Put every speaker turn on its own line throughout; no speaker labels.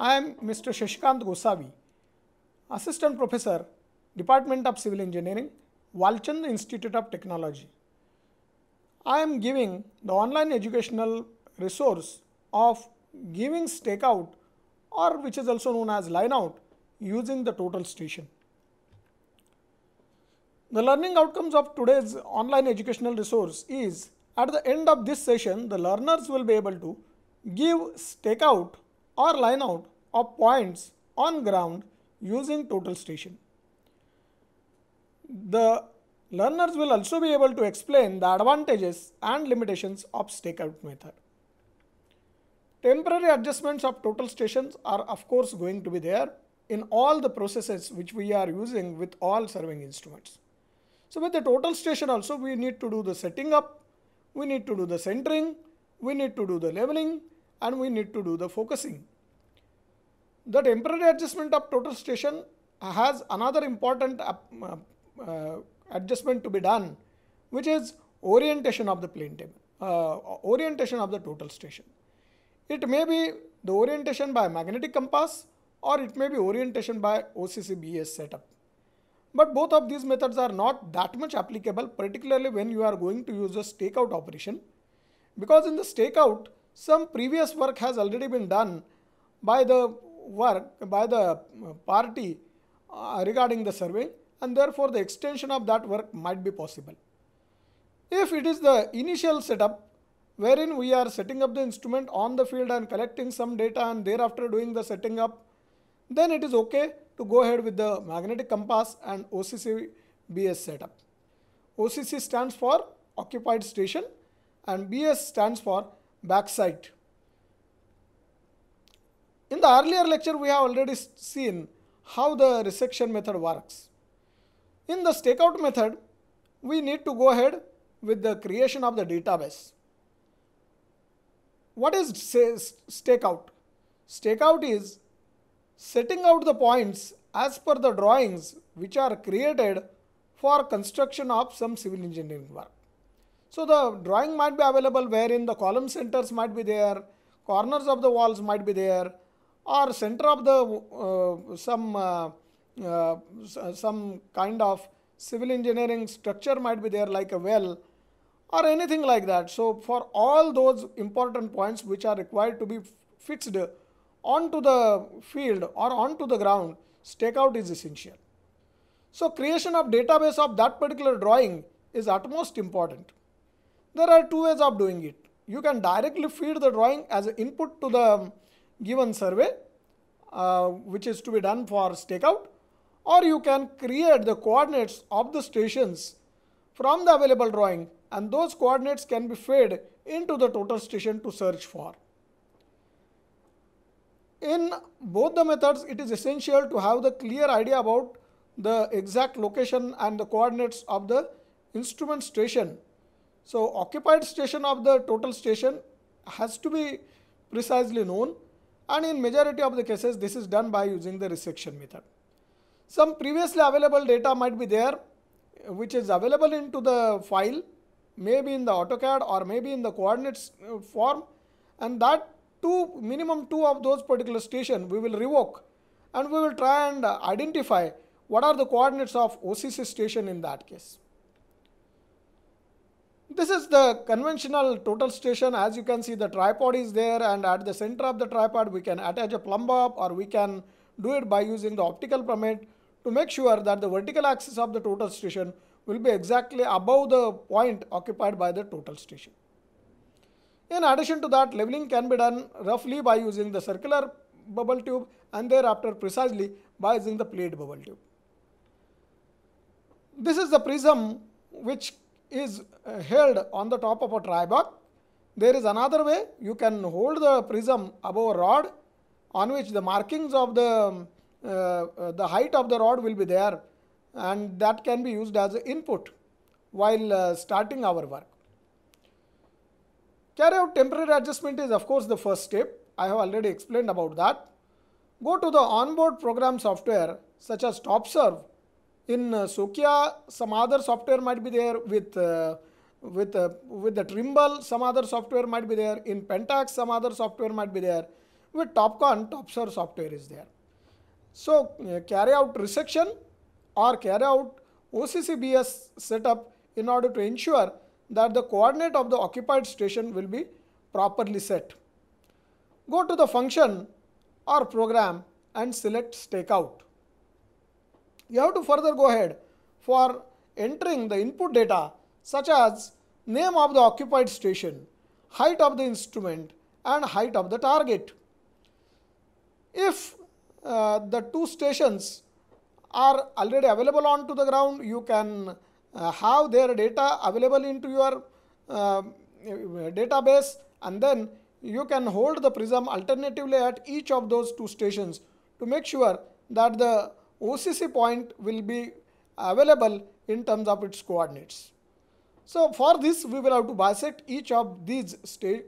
I am Mr. Shashikant Gosavi, Assistant Professor, Department of Civil Engineering, Walchand Institute of Technology. I am giving the online educational resource of giving stakeout or which is also known as line out using the total station. The learning outcomes of today's online educational resource is at the end of this session the learners will be able to give stakeout or line out of points on ground using total station. The learners will also be able to explain the advantages and limitations of stakeout method. Temporary adjustments of total stations are of course going to be there in all the processes which we are using with all serving instruments. So with the total station also we need to do the setting up, we need to do the centering, we need to do the leveling and we need to do the focusing the temporary adjustment of total station has another important uh, uh, adjustment to be done, which is orientation of the plane table, uh, orientation of the total station. It may be the orientation by magnetic compass or it may be orientation by OCCBS setup. But both of these methods are not that much applicable, particularly when you are going to use a stakeout operation. Because in the stakeout, some previous work has already been done by the work by the uh, party uh, regarding the survey and therefore the extension of that work might be possible. If it is the initial setup wherein we are setting up the instrument on the field and collecting some data and thereafter doing the setting up, then it is okay to go ahead with the magnetic compass and OCC BS setup. OCC stands for occupied station and BS stands for backside. In the earlier lecture, we have already seen how the resection method works. In the stakeout method, we need to go ahead with the creation of the database. What is stakeout? Stakeout is setting out the points as per the drawings which are created for construction of some civil engineering work. So the drawing might be available wherein the column centers might be there, corners of the walls might be there, or center of the uh, some uh, uh, some kind of civil engineering structure might be there like a well or anything like that. So for all those important points which are required to be fixed onto the field or onto the ground, stakeout is essential. So creation of database of that particular drawing is utmost important. There are two ways of doing it. You can directly feed the drawing as input to the given survey uh, which is to be done for stakeout or you can create the coordinates of the stations from the available drawing and those coordinates can be fed into the total station to search for. In both the methods, it is essential to have the clear idea about the exact location and the coordinates of the instrument station. So, occupied station of the total station has to be precisely known and in majority of the cases this is done by using the resection method. Some previously available data might be there which is available into the file maybe in the AutoCAD or maybe in the coordinates uh, form and that two minimum two of those particular station we will revoke and we will try and identify what are the coordinates of OCC station in that case. This is the conventional total station. As you can see, the tripod is there and at the center of the tripod, we can attach a plumb bob or we can do it by using the optical plummet to make sure that the vertical axis of the total station will be exactly above the point occupied by the total station. In addition to that, leveling can be done roughly by using the circular bubble tube and thereafter precisely by using the plate bubble tube. This is the prism which is uh, held on the top of a tripod. There is another way you can hold the prism above a rod on which the markings of the, um, uh, uh, the height of the rod will be there and that can be used as input while uh, starting our work. Carry out temporary adjustment is of course the first step. I have already explained about that. Go to the onboard program software such as TopServe in Nokia, some other software might be there with uh, with uh, with the Trimble, some other software might be there. In Pentax, some other software might be there. With Topcon, Topsur software is there. So uh, carry out resection or carry out OCCBS setup in order to ensure that the coordinate of the occupied station will be properly set. Go to the function or program and select stakeout. You have to further go ahead for entering the input data such as name of the occupied station, height of the instrument and height of the target. If uh, the two stations are already available onto the ground, you can uh, have their data available into your uh, database and then you can hold the prism alternatively at each of those two stations to make sure that the OCC point will be available in terms of its coordinates. So for this we will have to bisect each of these,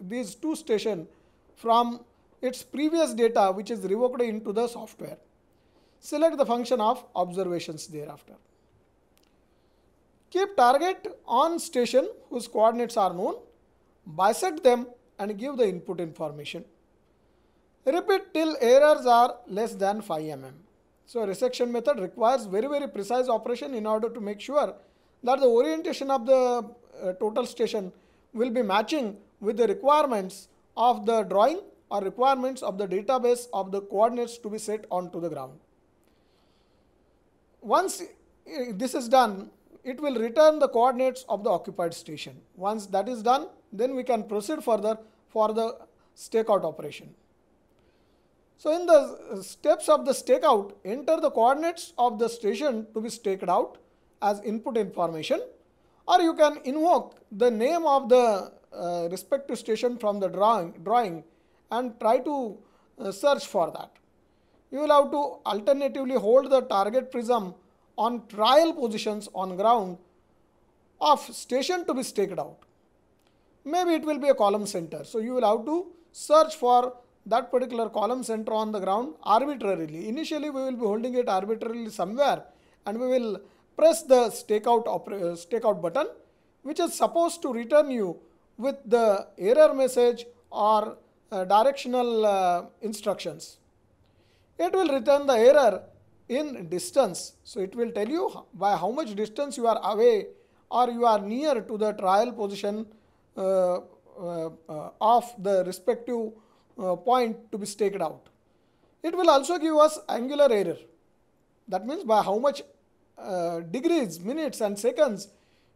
these two station from its previous data which is revoked into the software. Select the function of observations thereafter. Keep target on station whose coordinates are known, bisect them and give the input information. Repeat till errors are less than 5 mm. So resection method requires very very precise operation in order to make sure that the orientation of the uh, total station will be matching with the requirements of the drawing or requirements of the database of the coordinates to be set onto the ground. Once uh, this is done, it will return the coordinates of the occupied station. Once that is done, then we can proceed further for the stakeout operation. So, in the uh, steps of the stakeout, enter the coordinates of the station to be staked out as input information or you can invoke the name of the uh, respective station from the drawing, drawing and try to uh, search for that. You will have to alternatively hold the target prism on trial positions on ground of station to be staked out. Maybe it will be a column center. So, you will have to search for that particular column center on the ground arbitrarily. Initially, we will be holding it arbitrarily somewhere and we will press the stakeout, uh, stakeout button which is supposed to return you with the error message or uh, directional uh, instructions. It will return the error in distance. So, it will tell you by how much distance you are away or you are near to the trial position uh, uh, uh of the respective uh, point to be staked out. It will also give us angular error. That means by how much uh, degrees, minutes and seconds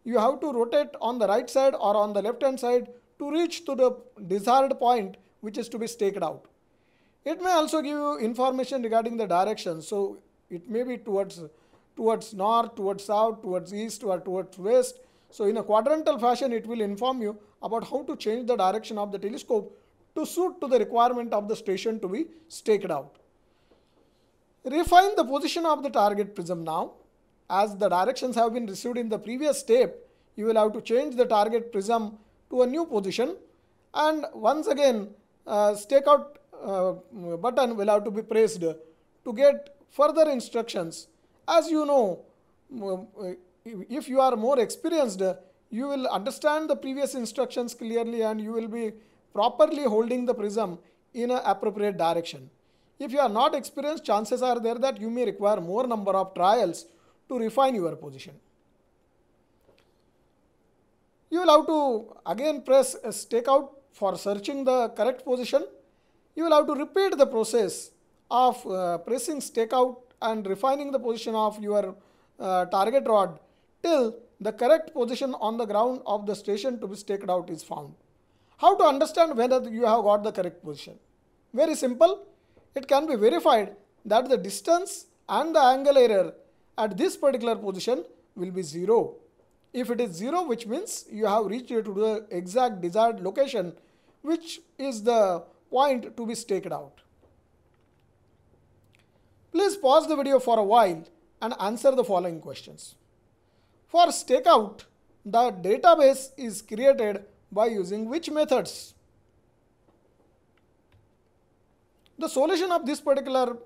you have to rotate on the right side or on the left hand side to reach to the desired point which is to be staked out. It may also give you information regarding the direction. So it may be towards, towards north, towards south, towards east or towards west. So in a quadrantal fashion, it will inform you about how to change the direction of the telescope to suit to the requirement of the station to be staked out. Refine the position of the target prism now. As the directions have been received in the previous step, you will have to change the target prism to a new position and once again uh, stake out uh, button will have to be pressed to get further instructions. As you know, uh, if you are more experienced, you will understand the previous instructions clearly and you will be properly holding the prism in an appropriate direction. If you are not experienced, chances are there that you may require more number of trials to refine your position. You will have to again press stake out for searching the correct position. You will have to repeat the process of uh, pressing stake out and refining the position of your uh, target rod till the correct position on the ground of the station to be staked out is found. How to understand whether you have got the correct position? Very simple. It can be verified that the distance and the angle error at this particular position will be 0. If it is 0 which means you have reached to the exact desired location which is the point to be staked out. Please pause the video for a while and answer the following questions. For stakeout, the database is created by using which methods? The solution of this particular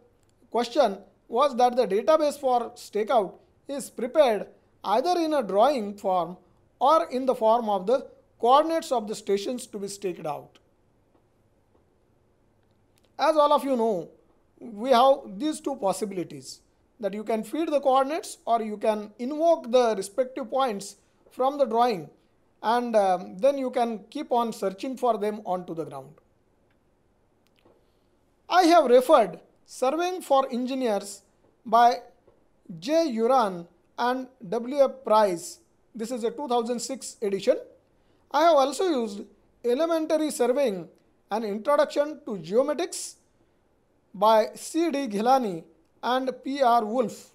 question was that the database for stakeout is prepared either in a drawing form or in the form of the coordinates of the stations to be staked out. As all of you know, we have these two possibilities that you can feed the coordinates or you can invoke the respective points from the drawing and um, then you can keep on searching for them onto the ground. I have referred Surveying for Engineers by J. Uran and W. F. Price. This is a 2006 edition. I have also used Elementary Surveying, an introduction to geomatics by C. D. Ghilani and P. R. Wolf.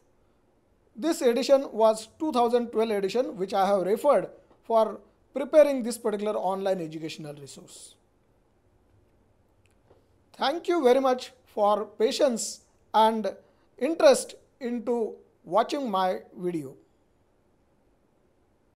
This edition was 2012 edition which I have referred for preparing this particular online educational resource. Thank you very much for patience and interest into watching my video.